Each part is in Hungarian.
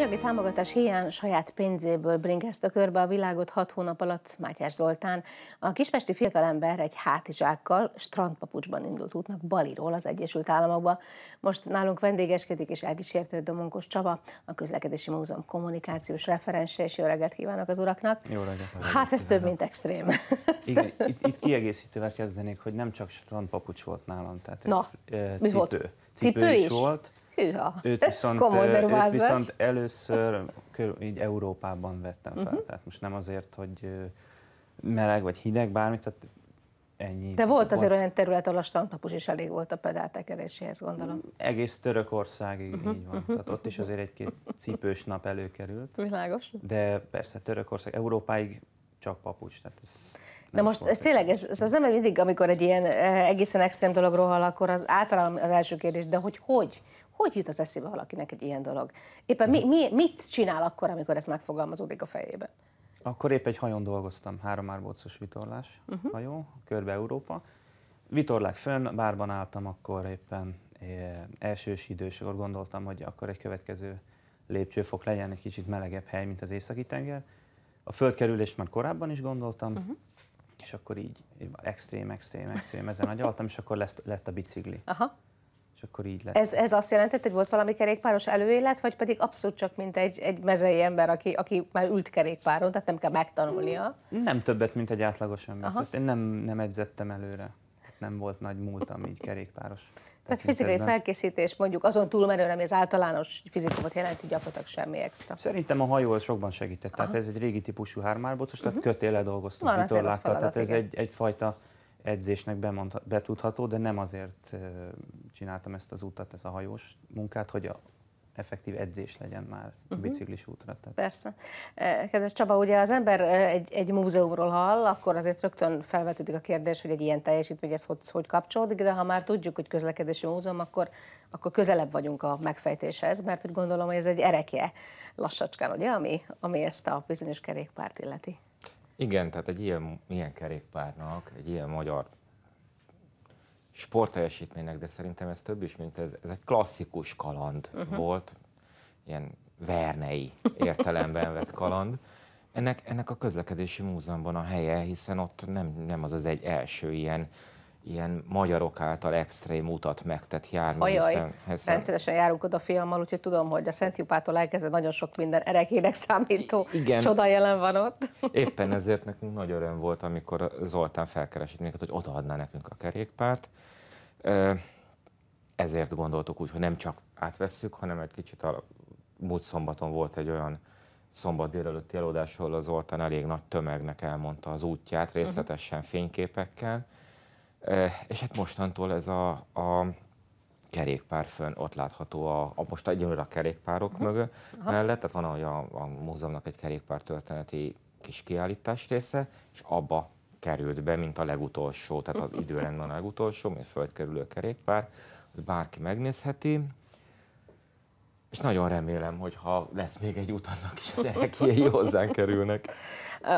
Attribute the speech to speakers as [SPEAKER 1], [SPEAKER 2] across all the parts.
[SPEAKER 1] Anyagi támogatás hiány saját pénzéből bringezte körbe a világot hat hónap alatt Mátyás Zoltán. A kispesti fiatalember egy hátizsákkal strandpapucsban indult útnak Baliról az Egyesült Államokba. Most nálunk vendégeskedik és elkísérte Domonkos Csaba, a Közlekedési Múzeum kommunikációs referense, és jó reggelt kívánok az uraknak.
[SPEAKER 2] Jó reggelt. Hát ez
[SPEAKER 1] több, mint extrém. Igen, itt,
[SPEAKER 2] itt kiegészítővel kezdenék, hogy nem csak strandpapucs volt nálam, tehát Na, egy, eh, mi cipő. Volt? Cipő, cipő is, is volt Hűha, őt viszont, beruházás. viszont először körül, így Európában vettem fel, uh-huh. tehát most nem azért, hogy meleg vagy hideg, bármit, tehát ennyi. De volt azért
[SPEAKER 1] olyan terület, ahol a stantapus is elég volt a pedál tekeréséhez, gondolom.
[SPEAKER 2] Egész Törökországig uh-huh. így van. Mhm, tehát ott is azért egy-két cipős nap előkerült. Világos. De persze Törökország, Európáig csak papucs. Tehát
[SPEAKER 1] ez nem Na most ez tényleg, ez, ez az nem mindig, amikor egy ilyen egészen extrém dologról hall, akkor az általában az első kérdés, de hogy hogy? hogy jut az eszébe valakinek egy ilyen dolog? Éppen mi, mi, mit csinál akkor, amikor ez megfogalmazódik a fejében?
[SPEAKER 2] Akkor épp egy hajón dolgoztam, három árbócos vitorlás uh-huh. hajó, körbe Európa. Vitorlák fönn, bárban álltam, akkor éppen elsős idős, akkor gondoltam, hogy akkor egy következő lépcsőfok legyen, egy kicsit melegebb hely, mint az északi tenger. A földkerülést már korábban is gondoltam, uh-huh. és akkor így extrém, extrém, extrém ezen agyaltam, és akkor lesz, lett a bicikli. Aha. Uh-huh és akkor így lett. Ez, ez
[SPEAKER 1] azt jelentett, hogy volt valami kerékpáros előélet, vagy pedig abszolút csak mint egy, egy mezei ember, aki, aki már ült kerékpáron, tehát nem kell megtanulnia?
[SPEAKER 2] Nem többet, mint egy átlagos ember. Aha. Tehát én nem, nem edzettem előre. Nem volt nagy múltam így kerékpáros. Tehát fizikai
[SPEAKER 1] felkészítés mondjuk azon túlmenően, ami az általános fizikumot jelenti, gyakorlatilag semmi extra.
[SPEAKER 2] Szerintem a hajó az sokban segített. Aha. Tehát ez egy régi típusú hármárbocos, tehát uh-huh. kötéle dolgoztunk, Tehát ez igen. egy, egyfajta edzésnek bemondha, betudható, de nem azért csináltam ezt az utat, ez a hajós munkát, hogy a effektív edzés legyen már a mhm. biciklis útra. Tehát.
[SPEAKER 1] Persze. Kedves Csaba, ugye az ember egy, egy múzeumról hall, akkor azért rögtön felvetődik a kérdés, hogy egy ilyen teljesítmény ez hogy, hogy kapcsolódik, de ha már tudjuk, hogy közlekedési múzeum, akkor, akkor közelebb vagyunk a megfejtéshez, mert úgy gondolom, hogy ez egy erekje lassacskán, ugye, ami, ami ezt a bizonyos kerékpárt illeti.
[SPEAKER 3] Igen, tehát egy ilyen, ilyen kerékpárnak, egy ilyen magyar sporteljesítménynek, de szerintem ez több is, mint ez, ez egy klasszikus kaland uh-huh. volt, ilyen vernei értelemben vett kaland. Ennek, ennek a közlekedési múzeumban a helye, hiszen ott nem, nem az az egy első ilyen ilyen magyarok által extrém utat megtett járni. Ajaj, hiszen, rendszeresen
[SPEAKER 1] járunk oda fiammal, úgyhogy tudom, hogy a Szent Jupától elkezdve nagyon sok minden erekének számító Igen. csoda jelen van ott.
[SPEAKER 3] Éppen ezért nekünk nagy öröm volt, amikor Zoltán felkeresett minket, hogy odaadná nekünk a kerékpárt. Ezért gondoltuk úgy, hogy nem csak átvesszük, hanem egy kicsit a múlt szombaton volt egy olyan szombat délelőtti előadás, ahol az Zoltán elég nagy tömegnek elmondta az útját részletesen mhm. fényképekkel, és hát mostantól ez a, a kerékpár fönn ott látható a, a most egyelőre a kerékpárok uh-huh. mögött Aha. mellett, tehát van ahogy a, a múzeumnak egy kerékpár történeti kis kiállítás része, és abba került be, mint a legutolsó, tehát az időrendben a legutolsó, mint földkerülő kerékpár, az bárki megnézheti, és nagyon remélem, hogy ha lesz még egy utának, is az ilyen hozzánk kerülnek.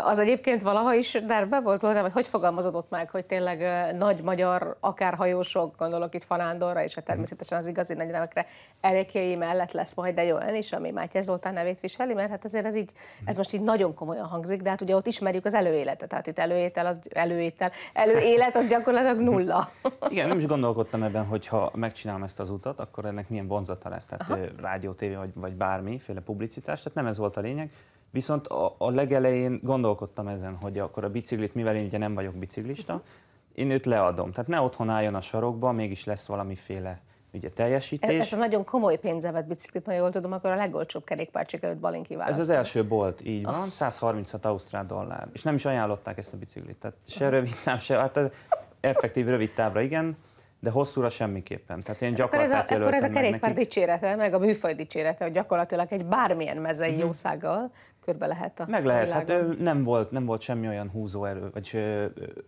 [SPEAKER 1] Az egyébként valaha is derbe hát volt, de vagy hogy fogalmazódott meg, hogy tényleg nagy magyar, akár hajósok, gondolok itt Fanándorra, és hát mhm. természetesen az igazi nevekre Erekéi mellett lesz majd egy olyan is, ami Mátyás Zoltán nevét viseli, mert hát azért ez így, mhm. ez most így nagyon komolyan hangzik, de hát ugye ott ismerjük az előéletet, tehát itt előétel, az előétel, előélet az gyakorlatilag nulla.
[SPEAKER 2] Igen, nem is gondolkodtam ebben, hogy ha megcsinálom ezt az utat, akkor ennek milyen vonzata lesz, tehát Aha. rádió, tévé vagy, vagy bármiféle publicitás, tehát nem ez volt a lényeg, Viszont a, a legelején gondolkodtam ezen, hogy akkor a biciklit, mivel én ugye nem vagyok biciklista, mhm. én őt leadom. Tehát ne otthon álljon a sarokba, mégis lesz valamiféle ugye teljesítés. Ez, ez a
[SPEAKER 1] nagyon komoly pénzzel vett biciklit, ha jól tudom, akkor a legolcsóbb kerékpár sikerült Balin Ez az
[SPEAKER 2] első bolt, így van, oh. Ah. 136 ausztrál dollár. És nem is ajánlották ezt a biciklit, tehát se rövid táv, se, hát effektív rövid távra igen, de hosszúra semmiképpen. Tehát én gyakorlatilag hát akkor ez a, akkor ez a kerékpár nekik.
[SPEAKER 1] dicsérete, meg a műfaj dicsérete, hogy gyakorlatilag egy bármilyen mezei uh-huh. jószággal körbe lehet a Meg lehet, hát ő
[SPEAKER 2] nem volt, nem volt semmi olyan húzóerő, vagy ö,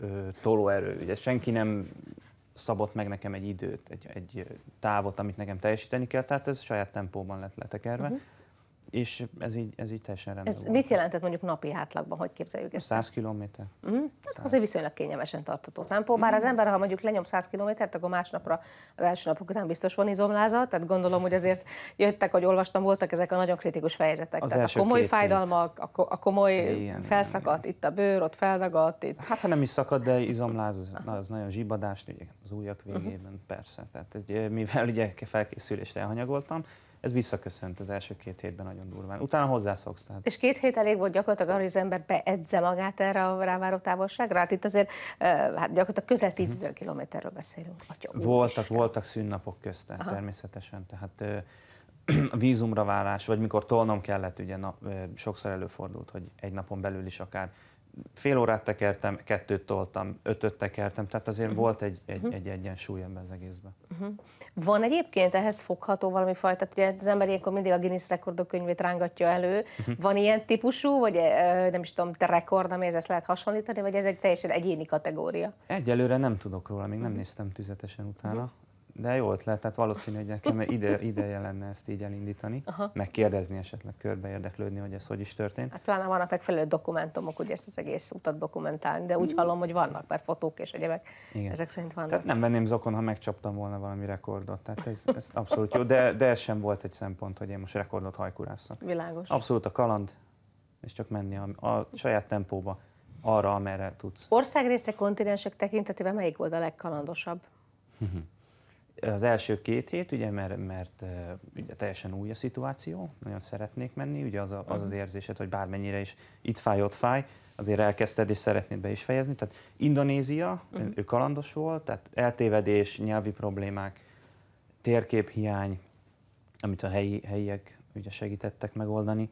[SPEAKER 2] ö, tolóerő. Ugye senki nem szabott meg nekem egy időt, egy, egy távot, amit nekem teljesíteni kell, tehát ez saját tempóban lett letekerve. Uh-huh és ez így, ez így teljesen rendben Ez volt. mit
[SPEAKER 1] jelentett mondjuk napi átlagban, hogy képzeljük ezt?
[SPEAKER 2] 100 kilométer.
[SPEAKER 1] Mm. Hát azért viszonylag kényelmesen tartató tempó, bár mm. az ember, ha mondjuk lenyom 100 kilométert, akkor másnapra, az első napok után biztos van izomlázat, tehát gondolom, hogy azért jöttek, hogy olvastam, voltak ezek a nagyon kritikus fejezetek. Az tehát a komoly fájdalmak, a, ko- a komoly ilyen, felszakadt, ilyen. itt a bőr, ott feldagadt Itt. Hát
[SPEAKER 2] ha nem is szakad, de izomláz, az, az nagyon zsibadás, az újak mhm. végében, mm-hmm. persze. Tehát egy, mivel ugye felkészülésre elhanyagoltam, ez visszaköszönt az első két hétben nagyon durván. Utána hozzászoksz. Tehát.
[SPEAKER 1] És két hét elég volt gyakorlatilag arra, hogy az ember beedze magát erre a ráváró távolságra? Hát itt azért hát gyakorlatilag közel 10 mhm. 000 kilométerről beszélünk. Atya,
[SPEAKER 2] voltak, voltak szünnapok közte, Aha. természetesen. Tehát a vízumra várás, vagy mikor tolnom kellett, ugye na, sokszor előfordult, hogy egy napon belül is akár fél órát tekertem, kettőt toltam, ötöt tekertem, tehát azért uh-huh. volt egy, egy, mhm. egy egyensúly ebben az egészben.
[SPEAKER 1] Uh-huh. Van egyébként ehhez fogható valami fajta, ugye az ember ilyenkor mindig a Guinness rekordok könyvét rángatja elő. Uh-huh. Van ilyen típusú, vagy nem is tudom, te rekord, amihez ezt lehet hasonlítani, vagy ez egy teljesen egyéni kategória?
[SPEAKER 2] Egyelőre nem tudok róla, még nem uh-huh. néztem tüzetesen utána. Uh-huh. De jó ötlet, tehát valószínű, hogy nekem ide, ideje lenne ezt így elindítani, Aha. megkérdezni esetleg, körbe érdeklődni, hogy ez hogy is történt.
[SPEAKER 1] Hát pláne vannak megfelelő dokumentumok, ugye ezt az egész utat dokumentálni, de úgy mm. hallom, hogy vannak már fotók és egyebek. Igen. Ezek szerint vannak. Tehát nem
[SPEAKER 2] venném zokon, ha megcsaptam volna valami rekordot. Tehát ez, ez abszolút jó, de, de ez sem volt egy szempont, hogy én most rekordot hajkurászom.
[SPEAKER 1] Világos. Abszolút
[SPEAKER 2] a kaland, és csak menni a, a saját tempóba arra, amerre tudsz.
[SPEAKER 1] Országrészek, kontinensek tekintetében melyik volt a legkalandosabb? Mhm
[SPEAKER 2] az első két hét, ugye, mert, mert ugye, teljesen új a szituáció, nagyon szeretnék menni, ugye az a, az, az mhm. érzésed, hogy bármennyire is itt fáj, ott fáj, azért elkezdted és szeretnéd be is fejezni. Tehát Indonézia, uh-huh. Mhm. ő kalandos volt, tehát eltévedés, nyelvi problémák, térkép hiány, amit a helyi, helyiek ugye segítettek megoldani.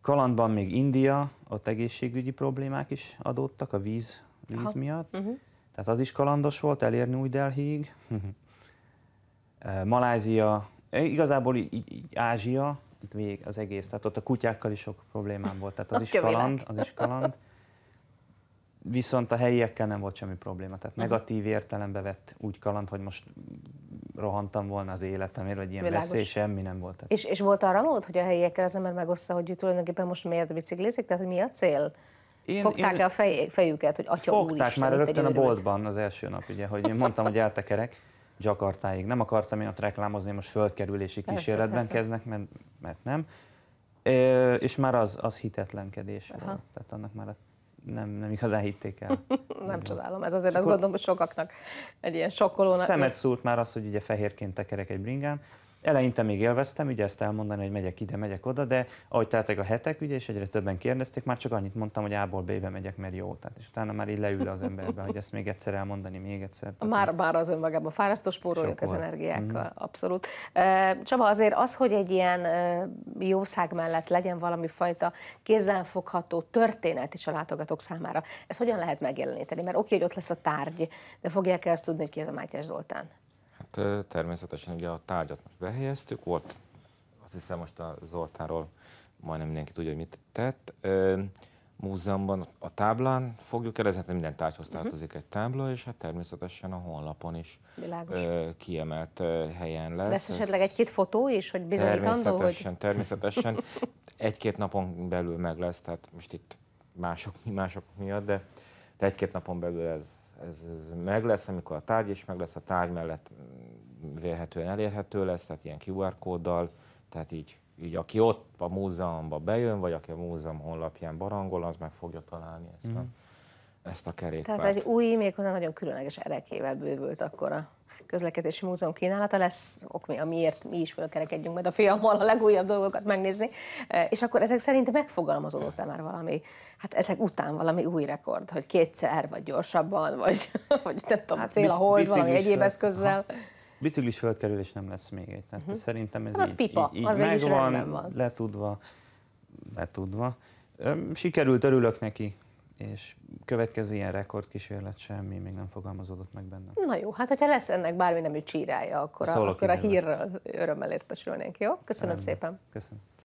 [SPEAKER 2] Kalandban még India, ott egészségügyi problémák is adódtak a víz, víz miatt. Uh-huh. Tehát az is kalandos volt elérni új Delhiig. Malázia, igazából így, így Ázsia, itt végig az egész, tehát ott a kutyákkal is sok problémám volt, tehát az is kaland, az is kaland. Viszont a helyiekkel nem volt semmi probléma, tehát negatív értelembe vett úgy kaland, hogy most rohantam volna az életemért, vagy ilyen Világos. veszély, semmi nem volt. És,
[SPEAKER 1] és volt arra mód, hogy a helyiekkel az ember megossza, hogy tulajdonképpen most miért biciklizik, tehát hogy mi a cél? Én, Fogták-e a fejüket, hogy atya Fogták úristen, már rögtön a boltban
[SPEAKER 2] az első nap, ugye, hogy én mondtam, hogy eltekerek Jakartáig. Nem akartam én ott reklámozni, most földkerülési persze, kísérletben persze. kezdnek, mert, mert nem. E, és már az, az hitetlenkedés Aha. volt, tehát annak már nem, nem igazán hitték el.
[SPEAKER 1] nem csodálom, ez azért azt gondolom, hogy sokaknak egy ilyen sokkolónak. Szemet
[SPEAKER 2] szúrt már az, hogy ugye fehérként tekerek egy bringán, Eleinte még élveztem, ugye ezt elmondani, hogy megyek ide, megyek oda, de ahogy teltek a hetek, ugye, és egyre többen kérdezték, már csak annyit mondtam, hogy A-ból B-be megyek, mert jó. Tehát, és utána már így leül az emberbe, hogy ezt még egyszer elmondani, még egyszer.
[SPEAKER 1] Tehát már, már az önmagában fárasztó, spóroljuk az energiákkal, mm-hmm. abszolút. Csaba, azért az, hogy egy ilyen jószág mellett legyen valami fajta kézzelfogható történet is a látogatók számára, ezt hogyan lehet megjeleníteni? Mert oké, okay, hogy ott lesz a tárgy, de fogják ezt tudni, hogy ki ez a Mátyás Zoltán?
[SPEAKER 3] természetesen ugye a tárgyat most behelyeztük, volt, azt hiszem most a Zoltáról majdnem mindenki tudja, hogy mit tett. Múzeumban a táblán fogjuk el, ezért hát minden tárgyhoz mhm. tartozik uh-huh. egy tábla, és hát természetesen a honlapon is Világos. kiemelt helyen lesz. Lesz esetleg
[SPEAKER 1] egy-két fotó is, hogy bizonyítandó? Természetesen, hogy...
[SPEAKER 3] természetesen. Egy-két napon belül meg lesz, tehát most itt mások, mi mások miatt, de de egy-két napon belül ez, ez, ez meg lesz, amikor a tárgy is meg lesz, a tárgy mellett vélhetően elérhető lesz, tehát ilyen QR kóddal, tehát így, így aki ott a múzeumban bejön, vagy aki a múzeum honlapján barangol, az meg fogja találni ezt a, mm. ezt a kerékpárt. Tehát egy
[SPEAKER 1] új, méghozzá nagyon különleges erekével bővült akkor a közlekedési múzeum kínálata lesz, ok, amiért mi is fölkerekedjünk majd a fiammal a legújabb dolgokat megnézni, e, és akkor ezek szerint megfogalmazódott-e már valami, hát ezek után valami új rekord, hogy kétszer, vagy gyorsabban, vagy, vagy nem tudom, hát cél a hold, valami egyéb eszközzel. Aha.
[SPEAKER 2] Biciklis földkerülés nem lesz még egy. Tehát uh-huh. szerintem ez hát az így, pipa, így az megvan, van. letudva, letudva. Sikerült, örülök neki, és következő ilyen rekordkísérlet semmi még nem fogalmazódott meg benne.
[SPEAKER 1] Na jó, hát hogyha lesz ennek bármi nemű csírája, akkor, a, akkor a hírről örömmel értesülnénk, jó? Köszönöm Rendben. szépen.
[SPEAKER 2] Köszönöm.